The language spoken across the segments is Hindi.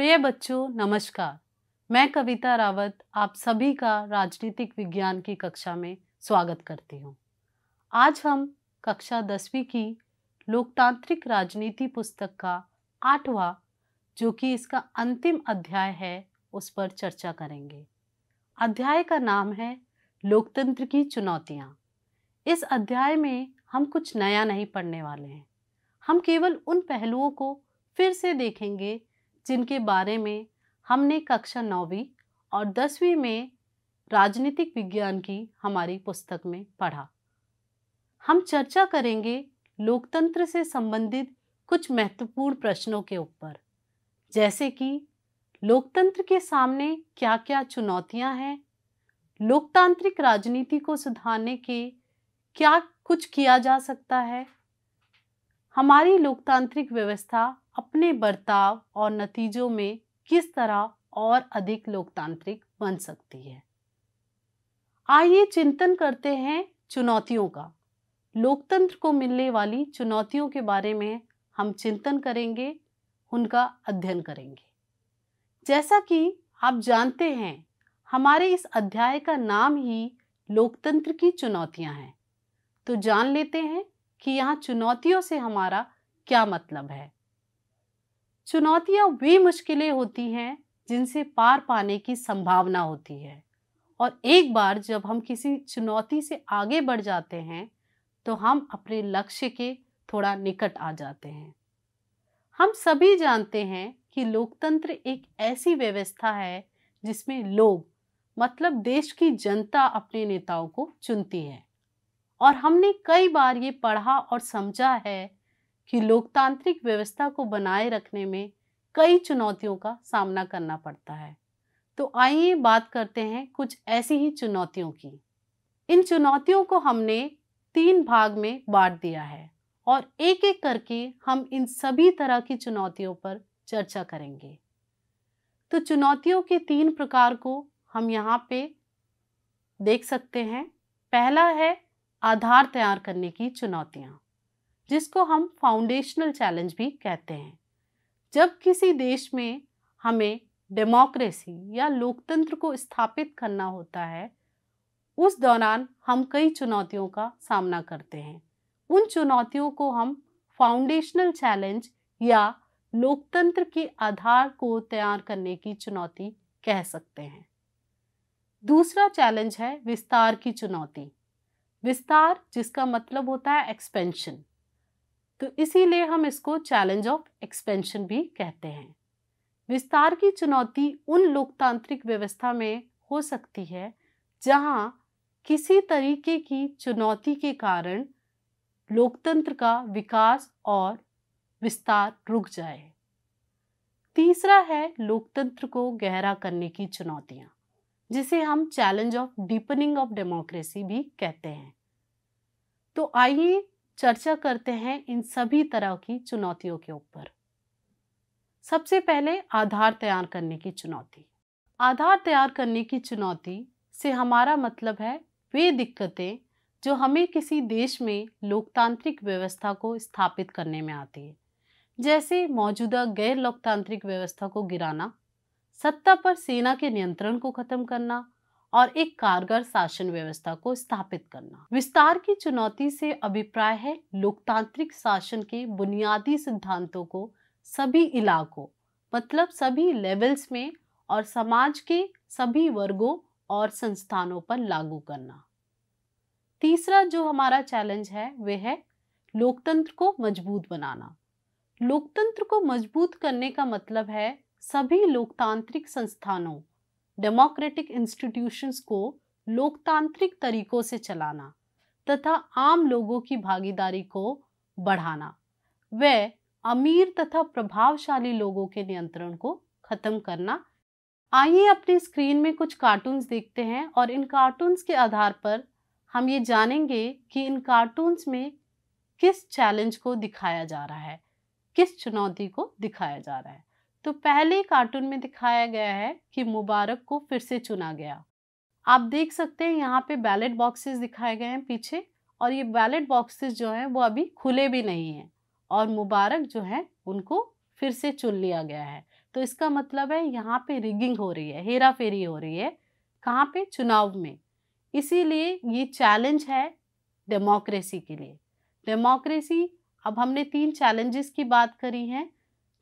प्रिय बच्चों नमस्कार मैं कविता रावत आप सभी का राजनीतिक विज्ञान की कक्षा में स्वागत करती हूँ आज हम कक्षा दसवीं की लोकतांत्रिक राजनीति पुस्तक का आठवां जो कि इसका अंतिम अध्याय है उस पर चर्चा करेंगे अध्याय का नाम है लोकतंत्र की चुनौतियाँ इस अध्याय में हम कुछ नया नहीं पढ़ने वाले हैं हम केवल उन पहलुओं को फिर से देखेंगे जिनके बारे में हमने कक्षा नौवीं और दसवीं में राजनीतिक विज्ञान की हमारी पुस्तक में पढ़ा हम चर्चा करेंगे लोकतंत्र से संबंधित कुछ महत्वपूर्ण प्रश्नों के ऊपर जैसे कि लोकतंत्र के सामने क्या क्या चुनौतियां हैं लोकतांत्रिक राजनीति को सुधारने के क्या कुछ किया जा सकता है हमारी लोकतांत्रिक व्यवस्था अपने बर्ताव और नतीजों में किस तरह और अधिक लोकतांत्रिक बन सकती है आइए चिंतन करते हैं चुनौतियों का लोकतंत्र को मिलने वाली चुनौतियों के बारे में हम चिंतन करेंगे उनका अध्ययन करेंगे जैसा कि आप जानते हैं हमारे इस अध्याय का नाम ही लोकतंत्र की चुनौतियां हैं तो जान लेते हैं कि यहाँ चुनौतियों से हमारा क्या मतलब है चुनौतियाँ वे मुश्किलें होती हैं जिनसे पार पाने की संभावना होती है और एक बार जब हम किसी चुनौती से आगे बढ़ जाते हैं तो हम अपने लक्ष्य के थोड़ा निकट आ जाते हैं हम सभी जानते हैं कि लोकतंत्र एक ऐसी व्यवस्था है जिसमें लोग मतलब देश की जनता अपने नेताओं को चुनती है और हमने कई बार ये पढ़ा और समझा है कि लोकतांत्रिक व्यवस्था को बनाए रखने में कई चुनौतियों का सामना करना पड़ता है तो आइए बात करते हैं कुछ ऐसी ही चुनौतियों की इन चुनौतियों को हमने तीन भाग में बांट दिया है और एक एक करके हम इन सभी तरह की चुनौतियों पर चर्चा करेंगे तो चुनौतियों के तीन प्रकार को हम यहाँ पे देख सकते हैं पहला है आधार तैयार करने की चुनौतियाँ जिसको हम फाउंडेशनल चैलेंज भी कहते हैं जब किसी देश में हमें डेमोक्रेसी या लोकतंत्र को स्थापित करना होता है उस दौरान हम कई चुनौतियों का सामना करते हैं उन चुनौतियों को हम फाउंडेशनल चैलेंज या लोकतंत्र के आधार को तैयार करने की चुनौती कह सकते हैं दूसरा चैलेंज है विस्तार की चुनौती विस्तार जिसका मतलब होता है एक्सपेंशन तो इसीलिए हम इसको चैलेंज ऑफ एक्सपेंशन भी कहते हैं विस्तार की चुनौती उन लोकतांत्रिक व्यवस्था में हो सकती है जहां किसी तरीके की चुनौती के कारण लोकतंत्र का विकास और विस्तार रुक जाए तीसरा है लोकतंत्र को गहरा करने की चुनौतियां जिसे हम challenge of deepening of democracy भी कहते हैं तो आइए चर्चा करते हैं इन सभी तरह की चुनौतियों के ऊपर सबसे पहले आधार तैयार करने की चुनौती आधार तैयार करने की चुनौती से हमारा मतलब है वे दिक्कतें जो हमें किसी देश में लोकतांत्रिक व्यवस्था को स्थापित करने में आती है जैसे मौजूदा गैर लोकतांत्रिक व्यवस्था को गिराना सत्ता पर सेना के नियंत्रण को खत्म करना और एक कारगर शासन व्यवस्था को स्थापित करना विस्तार की चुनौती से अभिप्राय है लोकतांत्रिक शासन के बुनियादी सिद्धांतों को सभी इलाकों मतलब सभी लेवल्स में और समाज के सभी वर्गों और संस्थानों पर लागू करना तीसरा जो हमारा चैलेंज है वह है लोकतंत्र को मजबूत बनाना लोकतंत्र को मजबूत करने का मतलब है सभी लोकतांत्रिक संस्थानों डेमोक्रेटिक इंस्टीट्यूशंस को लोकतांत्रिक तरीकों से चलाना तथा आम लोगों की भागीदारी को बढ़ाना वह अमीर तथा प्रभावशाली लोगों के नियंत्रण को खत्म करना आइए अपनी स्क्रीन में कुछ कार्टून्स देखते हैं और इन कार्टून्स के आधार पर हम ये जानेंगे कि इन कार्टून्स में किस चैलेंज को दिखाया जा रहा है किस चुनौती को दिखाया जा रहा है तो पहले कार्टून में दिखाया गया है कि मुबारक को फिर से चुना गया आप देख सकते हैं यहाँ पे बैलेट बॉक्सेस दिखाए गए हैं पीछे और ये बैलेट बॉक्सेस जो हैं वो अभी खुले भी नहीं हैं और मुबारक जो है उनको फिर से चुन लिया गया है तो इसका मतलब है यहाँ पे रिगिंग हो रही है हेरा फेरी हो रही है कहाँ पे चुनाव में इसीलिए ये चैलेंज है डेमोक्रेसी के लिए डेमोक्रेसी अब हमने तीन चैलेंजेस की बात करी है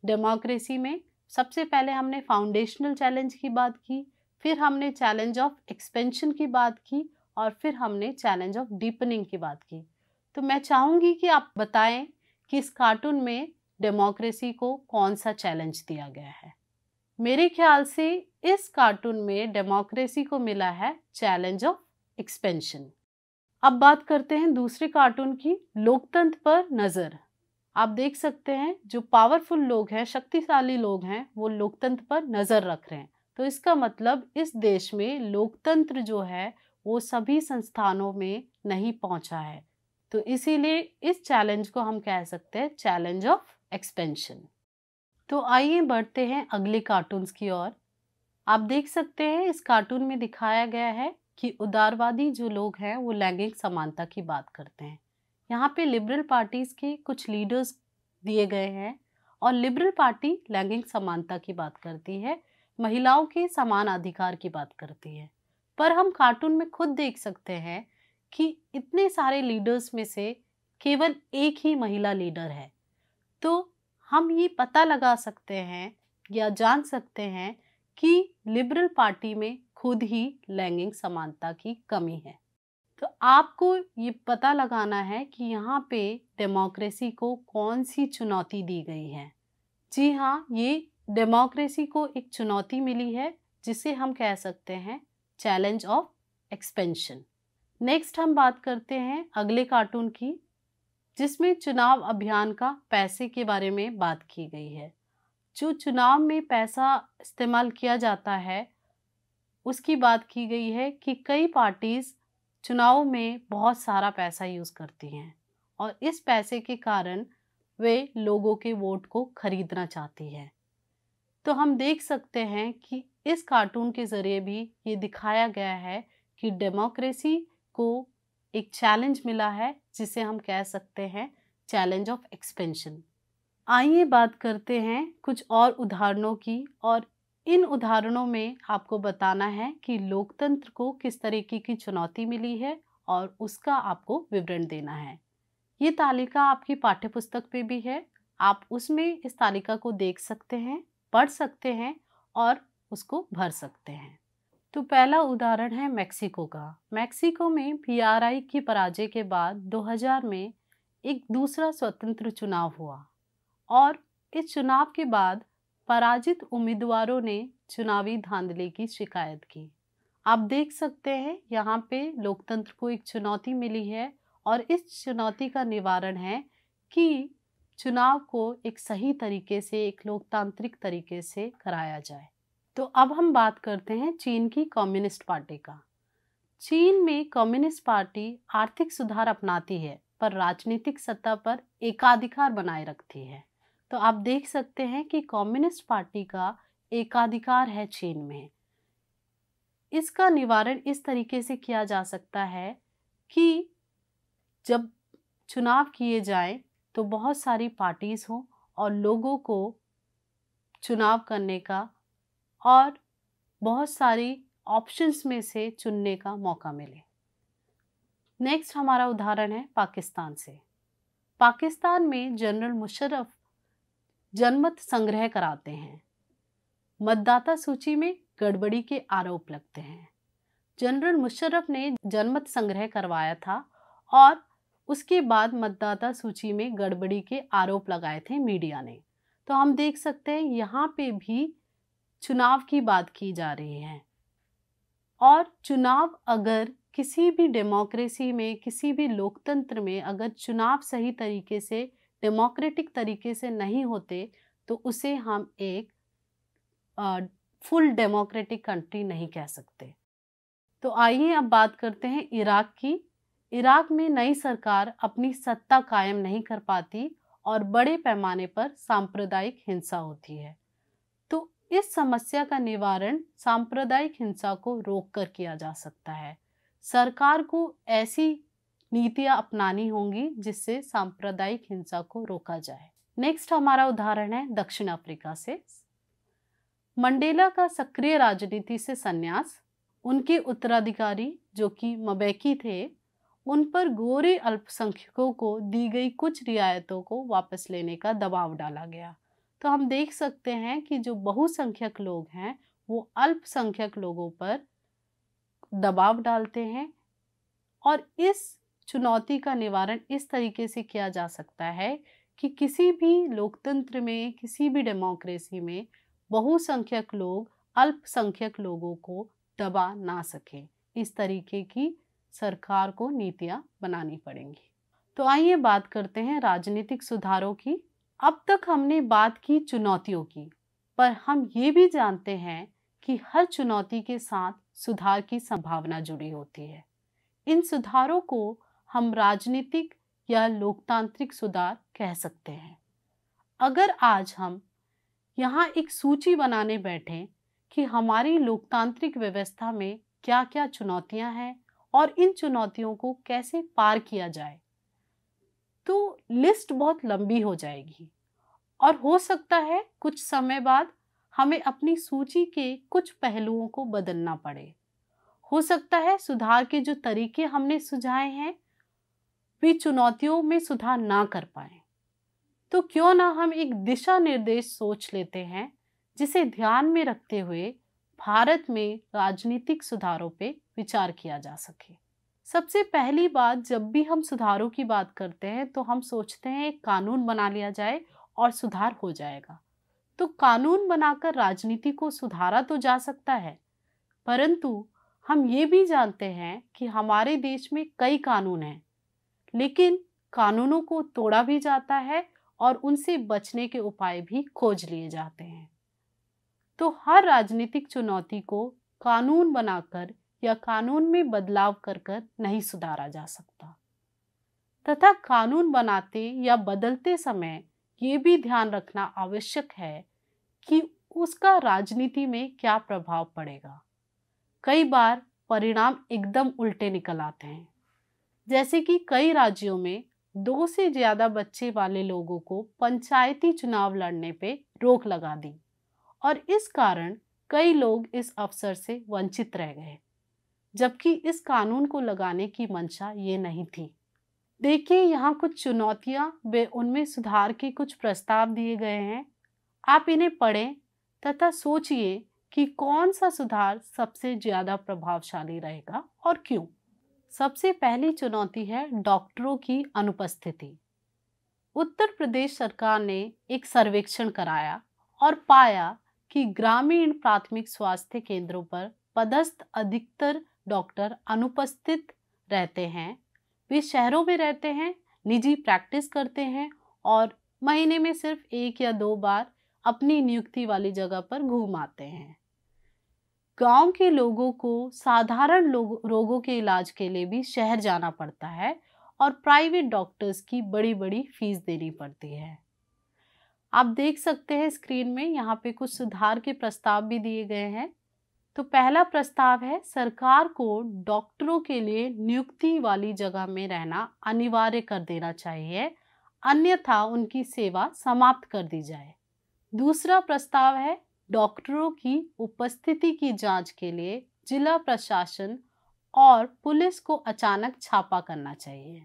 डेमोक्रेसी में सबसे पहले हमने फाउंडेशनल चैलेंज की बात की फिर हमने चैलेंज ऑफ एक्सपेंशन की बात की और फिर हमने चैलेंज ऑफ डीपनिंग की बात की तो मैं चाहूँगी कि आप बताएं कि इस कार्टून में डेमोक्रेसी को कौन सा चैलेंज दिया गया है मेरे ख्याल से इस कार्टून में डेमोक्रेसी को मिला है चैलेंज ऑफ एक्सपेंशन अब बात करते हैं दूसरे कार्टून की लोकतंत्र पर नज़र आप देख सकते हैं जो पावरफुल लोग हैं शक्तिशाली लोग हैं वो लोकतंत्र पर नज़र रख रहे हैं तो इसका मतलब इस देश में लोकतंत्र जो है वो सभी संस्थानों में नहीं पहुंचा है तो इसीलिए इस चैलेंज को हम कह सकते हैं चैलेंज ऑफ एक्सपेंशन तो आइए बढ़ते हैं अगले कार्टून्स की ओर आप देख सकते हैं इस कार्टून में दिखाया गया है कि उदारवादी जो लोग हैं वो लैंगिक समानता की बात करते हैं यहाँ पे लिबरल पार्टीज़ के कुछ लीडर्स दिए गए हैं और लिबरल पार्टी लैंगिक समानता की बात करती है महिलाओं के समान अधिकार की बात करती है पर हम कार्टून में खुद देख सकते हैं कि इतने सारे लीडर्स में से केवल एक ही महिला लीडर है तो हम ये पता लगा सकते हैं या जान सकते हैं कि लिबरल पार्टी में खुद ही लैंगिक समानता की कमी है तो आपको ये पता लगाना है कि यहाँ पे डेमोक्रेसी को कौन सी चुनौती दी गई है जी हाँ ये डेमोक्रेसी को एक चुनौती मिली है जिसे हम कह सकते हैं चैलेंज ऑफ एक्सपेंशन नेक्स्ट हम बात करते हैं अगले कार्टून की जिसमें चुनाव अभियान का पैसे के बारे में बात की गई है जो चुनाव में पैसा इस्तेमाल किया जाता है उसकी बात की गई है कि कई पार्टीज़ चुनाव में बहुत सारा पैसा यूज़ करती हैं और इस पैसे के कारण वे लोगों के वोट को खरीदना चाहती है तो हम देख सकते हैं कि इस कार्टून के ज़रिए भी ये दिखाया गया है कि डेमोक्रेसी को एक चैलेंज मिला है जिसे हम कह सकते हैं चैलेंज ऑफ एक्सपेंशन आइए बात करते हैं कुछ और उदाहरणों की और इन उदाहरणों में आपको बताना है कि लोकतंत्र को किस तरीके की चुनौती मिली है और उसका आपको विवरण देना है ये तालिका आपकी पाठ्यपुस्तक पे भी है आप उसमें इस तालिका को देख सकते हैं पढ़ सकते हैं और उसको भर सकते हैं तो पहला उदाहरण है मैक्सिको का मैक्सिको में पीआरआई की पराजय के बाद 2000 में एक दूसरा स्वतंत्र चुनाव हुआ और इस चुनाव के बाद पराजित उम्मीदवारों ने चुनावी धांधली की शिकायत की आप देख सकते हैं यहाँ पे लोकतंत्र को एक चुनौती मिली है और इस चुनौती का निवारण है कि चुनाव को एक सही तरीके से एक लोकतांत्रिक तरीके से कराया जाए तो अब हम बात करते हैं चीन की कम्युनिस्ट पार्टी का चीन में कम्युनिस्ट पार्टी आर्थिक सुधार अपनाती है पर राजनीतिक सत्ता पर एकाधिकार बनाए रखती है तो आप देख सकते हैं कि कम्युनिस्ट पार्टी का एकाधिकार है चीन में इसका निवारण इस तरीके से किया जा सकता है कि जब चुनाव किए जाएं तो बहुत सारी पार्टीज़ हों और लोगों को चुनाव करने का और बहुत सारी ऑप्शंस में से चुनने का मौका मिले नेक्स्ट हमारा उदाहरण है पाकिस्तान से पाकिस्तान में जनरल मुशर्रफ जनमत संग्रह कराते हैं मतदाता सूची में गड़बड़ी के आरोप लगते हैं जनरल मुशर्रफ ने जनमत संग्रह करवाया था और उसके बाद मतदाता सूची में गड़बड़ी के आरोप लगाए थे मीडिया ने तो हम देख सकते हैं यहाँ पे भी चुनाव की बात की जा रही है और चुनाव अगर किसी भी डेमोक्रेसी में किसी भी लोकतंत्र में अगर चुनाव सही तरीके से डेमोक्रेटिक तरीके से नहीं होते तो उसे हम एक फुल डेमोक्रेटिक कंट्री नहीं कह सकते तो आइए अब बात करते हैं इराक की इराक में नई सरकार अपनी सत्ता कायम नहीं कर पाती और बड़े पैमाने पर सांप्रदायिक हिंसा होती है तो इस समस्या का निवारण सांप्रदायिक हिंसा को रोककर किया जा सकता है सरकार को ऐसी नीतियां अपनानी होंगी जिससे सांप्रदायिक हिंसा को रोका जाए नेक्स्ट हमारा उदाहरण है दक्षिण अफ्रीका से मंडेला का सक्रिय राजनीति से संन्यास उनके उत्तराधिकारी जो कि मबैकी थे उन पर गोरे अल्पसंख्यकों को दी गई कुछ रियायतों को वापस लेने का दबाव डाला गया तो हम देख सकते हैं कि जो बहुसंख्यक लोग हैं वो अल्पसंख्यक लोगों पर दबाव डालते हैं और इस चुनौती का निवारण इस तरीके से किया जा सकता है कि किसी भी लोकतंत्र में किसी भी डेमोक्रेसी में बहुसंख्यक लोग अल्पसंख्यक लोगों को दबा ना सकें इस तरीके की सरकार को नीतियाँ बनानी पड़ेंगी तो आइए बात करते हैं राजनीतिक सुधारों की अब तक हमने बात की चुनौतियों की पर हम ये भी जानते हैं कि हर चुनौती के साथ सुधार की संभावना जुड़ी होती है इन सुधारों को हम राजनीतिक या लोकतांत्रिक सुधार कह सकते हैं अगर आज हम यहाँ एक सूची बनाने बैठे कि हमारी लोकतांत्रिक व्यवस्था में क्या क्या चुनौतियाँ हैं और इन चुनौतियों को कैसे पार किया जाए तो लिस्ट बहुत लंबी हो जाएगी और हो सकता है कुछ समय बाद हमें अपनी सूची के कुछ पहलुओं को बदलना पड़े हो सकता है सुधार के जो तरीके हमने सुझाए हैं वे चुनौतियों में सुधार ना कर पाए तो क्यों ना हम एक दिशा निर्देश सोच लेते हैं जिसे ध्यान में रखते हुए भारत में राजनीतिक सुधारों पर विचार किया जा सके सबसे पहली बात जब भी हम सुधारों की बात करते हैं तो हम सोचते हैं एक कानून बना लिया जाए और सुधार हो जाएगा तो कानून बनाकर राजनीति को सुधारा तो जा सकता है परंतु हम ये भी जानते हैं कि हमारे देश में कई कानून हैं लेकिन कानूनों को तोड़ा भी जाता है और उनसे बचने के उपाय भी खोज लिए जाते हैं तो हर राजनीतिक चुनौती को कानून बनाकर या कानून में बदलाव कर कर नहीं सुधारा जा सकता तथा कानून बनाते या बदलते समय ये भी ध्यान रखना आवश्यक है कि उसका राजनीति में क्या प्रभाव पड़ेगा कई बार परिणाम एकदम उल्टे निकल आते हैं जैसे कि कई राज्यों में दो से ज़्यादा बच्चे वाले लोगों को पंचायती चुनाव लड़ने पे रोक लगा दी और इस कारण कई लोग इस अवसर से वंचित रह गए जबकि इस कानून को लगाने की मंशा ये नहीं थी देखिए यहाँ कुछ चुनौतियाँ वे उनमें सुधार के कुछ प्रस्ताव दिए गए हैं आप इन्हें पढ़ें तथा सोचिए कि कौन सा सुधार सबसे ज़्यादा प्रभावशाली रहेगा और क्यों सबसे पहली चुनौती है डॉक्टरों की अनुपस्थिति उत्तर प्रदेश सरकार ने एक सर्वेक्षण कराया और पाया कि ग्रामीण प्राथमिक स्वास्थ्य केंद्रों पर पदस्थ अधिकतर डॉक्टर अनुपस्थित रहते हैं वे शहरों में रहते हैं निजी प्रैक्टिस करते हैं और महीने में सिर्फ एक या दो बार अपनी नियुक्ति वाली जगह पर घूम आते हैं गांव के लोगों को साधारण लोग रोगों के इलाज के लिए भी शहर जाना पड़ता है और प्राइवेट डॉक्टर्स की बड़ी बड़ी फीस देनी पड़ती है आप देख सकते हैं स्क्रीन में यहाँ पे कुछ सुधार के प्रस्ताव भी दिए गए हैं तो पहला प्रस्ताव है सरकार को डॉक्टरों के लिए नियुक्ति वाली जगह में रहना अनिवार्य कर देना चाहिए अन्यथा उनकी सेवा समाप्त कर दी जाए दूसरा प्रस्ताव है डॉक्टरों की उपस्थिति की जांच के लिए जिला प्रशासन और पुलिस को अचानक छापा करना चाहिए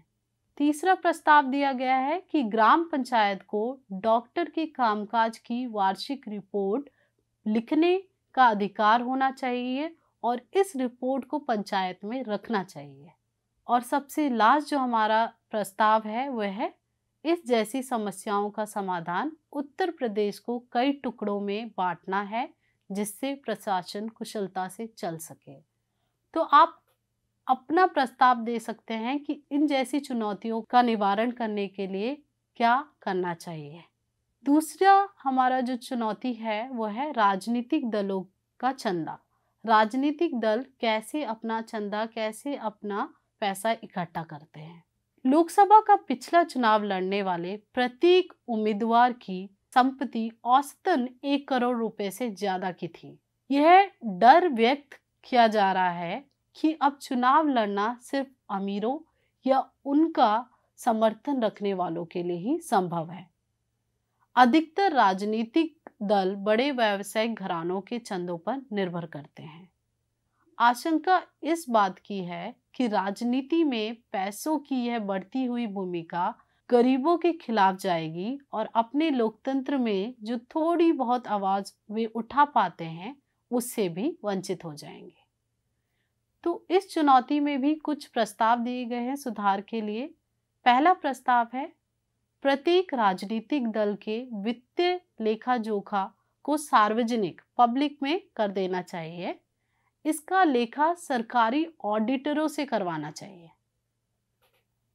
तीसरा प्रस्ताव दिया गया है कि ग्राम पंचायत को डॉक्टर के कामकाज की वार्षिक रिपोर्ट लिखने का अधिकार होना चाहिए और इस रिपोर्ट को पंचायत में रखना चाहिए और सबसे लास्ट जो हमारा प्रस्ताव है वह है इस जैसी समस्याओं का समाधान उत्तर प्रदेश को कई टुकड़ों में बांटना है जिससे प्रशासन कुशलता से चल सके तो आप अपना प्रस्ताव दे सकते हैं कि इन जैसी चुनौतियों का निवारण करने के लिए क्या करना चाहिए दूसरा हमारा जो चुनौती है वो है राजनीतिक दलों का चंदा राजनीतिक दल कैसे अपना चंदा कैसे अपना पैसा इकट्ठा करते हैं लोकसभा का पिछला चुनाव लड़ने वाले प्रत्येक उम्मीदवार की संपत्ति औसतन एक करोड़ रुपए से ज्यादा की थी यह डर व्यक्त किया जा रहा है कि अब चुनाव लड़ना सिर्फ अमीरों या उनका समर्थन रखने वालों के लिए ही संभव है अधिकतर राजनीतिक दल बड़े व्यावसायिक घरानों के चंदों पर निर्भर करते हैं आशंका इस बात की है कि राजनीति में पैसों की यह बढ़ती हुई भूमिका गरीबों के खिलाफ जाएगी और अपने लोकतंत्र में जो थोड़ी बहुत आवाज वे उठा पाते हैं उससे भी वंचित हो जाएंगे तो इस चुनौती में भी कुछ प्रस्ताव दिए गए हैं सुधार के लिए पहला प्रस्ताव है प्रत्येक राजनीतिक दल के वित्तीय लेखा जोखा को सार्वजनिक पब्लिक में कर देना चाहिए इसका लेखा सरकारी ऑडिटरों से करवाना चाहिए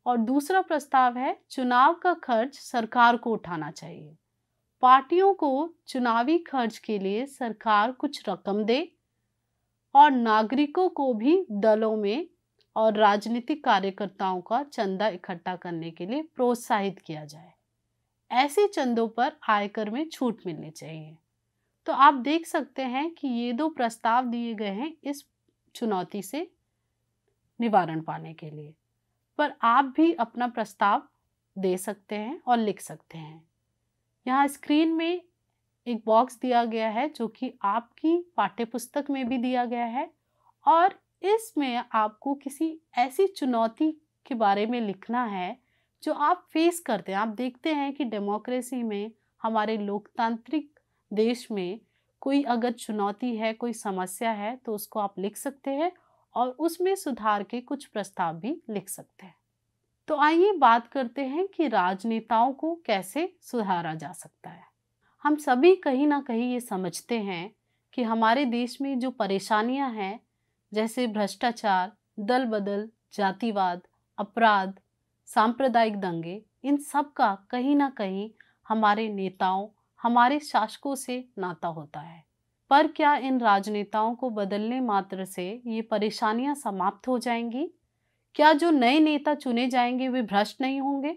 और दूसरा प्रस्ताव है चुनाव का खर्च सरकार को उठाना चाहिए पार्टियों को चुनावी खर्च के लिए सरकार कुछ रकम दे और नागरिकों को भी दलों में और राजनीतिक कार्यकर्ताओं का चंदा इकट्ठा करने के लिए प्रोत्साहित किया जाए ऐसे चंदों पर आयकर में छूट मिलनी चाहिए तो आप देख सकते हैं कि ये दो प्रस्ताव दिए गए हैं इस चुनौती से निवारण पाने के लिए पर आप भी अपना प्रस्ताव दे सकते हैं और लिख सकते हैं यहाँ स्क्रीन में एक बॉक्स दिया गया है जो कि आपकी पाठ्यपुस्तक में भी दिया गया है और इसमें आपको किसी ऐसी चुनौती के बारे में लिखना है जो आप फेस करते हैं आप देखते हैं कि डेमोक्रेसी में हमारे लोकतांत्रिक देश में कोई अगर चुनौती है कोई समस्या है तो उसको आप लिख सकते हैं और उसमें सुधार के कुछ प्रस्ताव भी लिख सकते हैं तो आइए बात करते हैं कि राजनेताओं को कैसे सुधारा जा सकता है हम सभी कहीं ना कहीं ये समझते हैं कि हमारे देश में जो परेशानियां हैं जैसे भ्रष्टाचार दल बदल जातिवाद अपराध सांप्रदायिक दंगे इन सब का कहीं ना कहीं हमारे नेताओं हमारे शासकों से नाता होता है पर क्या इन राजनेताओं को बदलने मात्र से ये परेशानियां समाप्त हो जाएंगी क्या जो नए नेता चुने जाएंगे वे भ्रष्ट नहीं होंगे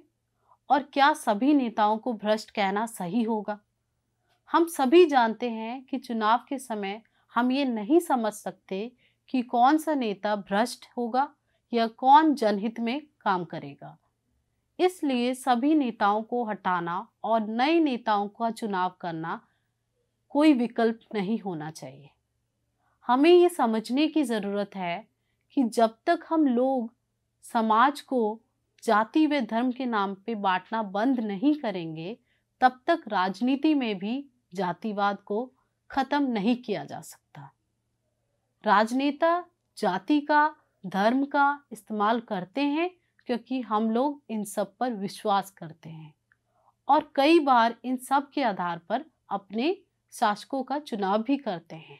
और क्या सभी नेताओं को भ्रष्ट कहना सही होगा हम सभी जानते हैं कि चुनाव के समय हम ये नहीं समझ सकते कि कौन सा नेता भ्रष्ट होगा या कौन जनहित में काम करेगा इसलिए सभी नेताओं को हटाना और नए नेताओं का चुनाव करना कोई विकल्प नहीं होना चाहिए हमें ये समझने की ज़रूरत है कि जब तक हम लोग समाज को जाति व धर्म के नाम पे बांटना बंद नहीं करेंगे तब तक राजनीति में भी जातिवाद को ख़त्म नहीं किया जा सकता राजनेता जाति का धर्म का इस्तेमाल करते हैं क्योंकि हम लोग इन सब पर विश्वास करते हैं और कई बार इन सब के आधार पर अपने शासकों का चुनाव भी करते हैं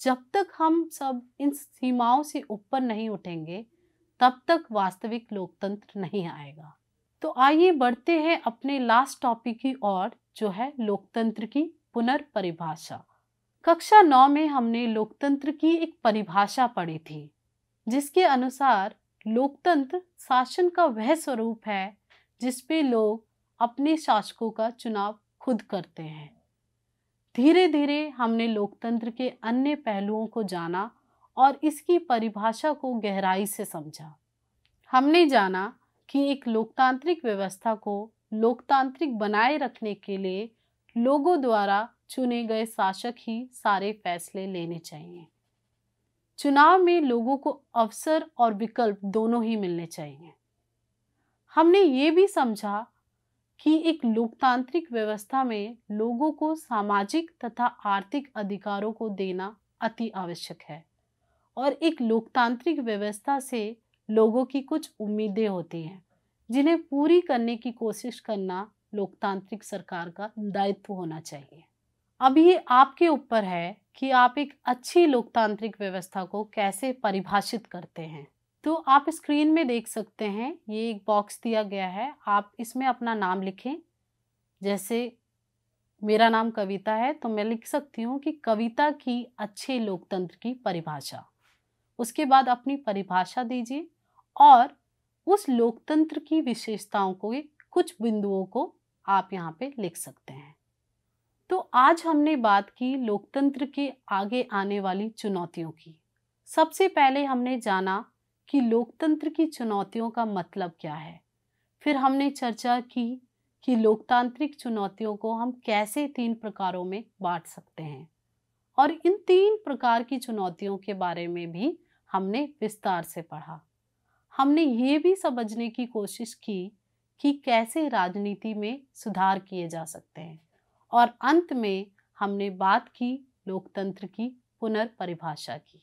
जब तक हम सब इन सीमाओं से ऊपर नहीं उठेंगे तब तक वास्तविक लोकतंत्र नहीं आएगा तो आइए बढ़ते हैं अपने लास्ट टॉपिक की ओर जो है लोकतंत्र की पुनर्परिभाषा कक्षा नौ में हमने लोकतंत्र की एक परिभाषा पढ़ी थी जिसके अनुसार लोकतंत्र शासन का वह स्वरूप है जिसपे लोग अपने शासकों का चुनाव खुद करते हैं धीरे धीरे हमने लोकतंत्र के अन्य पहलुओं को जाना और इसकी परिभाषा को गहराई से समझा हमने जाना कि एक लोकतांत्रिक व्यवस्था को लोकतांत्रिक बनाए रखने के लिए लोगों द्वारा चुने गए शासक ही सारे फैसले लेने चाहिए चुनाव में लोगों को अवसर और विकल्प दोनों ही मिलने चाहिए हमने ये भी समझा कि एक लोकतांत्रिक व्यवस्था में लोगों को सामाजिक तथा आर्थिक अधिकारों को देना अति आवश्यक है और एक लोकतांत्रिक व्यवस्था से लोगों की कुछ उम्मीदें होती हैं जिन्हें पूरी करने की कोशिश करना लोकतांत्रिक सरकार का दायित्व होना चाहिए अभी आपके ऊपर है कि आप एक अच्छी लोकतांत्रिक व्यवस्था को कैसे परिभाषित करते हैं तो आप स्क्रीन में देख सकते हैं ये एक बॉक्स दिया गया है आप इसमें अपना नाम लिखें जैसे मेरा नाम कविता है तो मैं लिख सकती हूँ कि कविता की अच्छे लोकतंत्र की परिभाषा उसके बाद अपनी परिभाषा दीजिए और उस लोकतंत्र की विशेषताओं को कुछ बिंदुओं को आप यहाँ पे लिख सकते हैं तो आज हमने बात की लोकतंत्र के आगे आने वाली चुनौतियों की सबसे पहले हमने जाना कि लोकतंत्र की चुनौतियों का मतलब क्या है फिर हमने चर्चा की कि लोकतांत्रिक चुनौतियों को हम कैसे तीन प्रकारों में बांट सकते हैं और इन तीन प्रकार की चुनौतियों के बारे में भी हमने विस्तार से पढ़ा हमने ये भी समझने की कोशिश की कि कैसे राजनीति में सुधार किए जा सकते हैं और अंत में हमने बात की लोकतंत्र की पुनर्परिभाषा की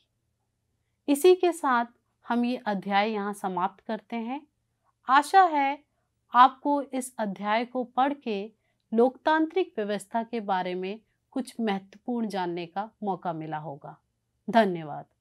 इसी के साथ हम ये अध्याय यहाँ समाप्त करते हैं आशा है आपको इस अध्याय को पढ़ के लोकतांत्रिक व्यवस्था के बारे में कुछ महत्वपूर्ण जानने का मौका मिला होगा धन्यवाद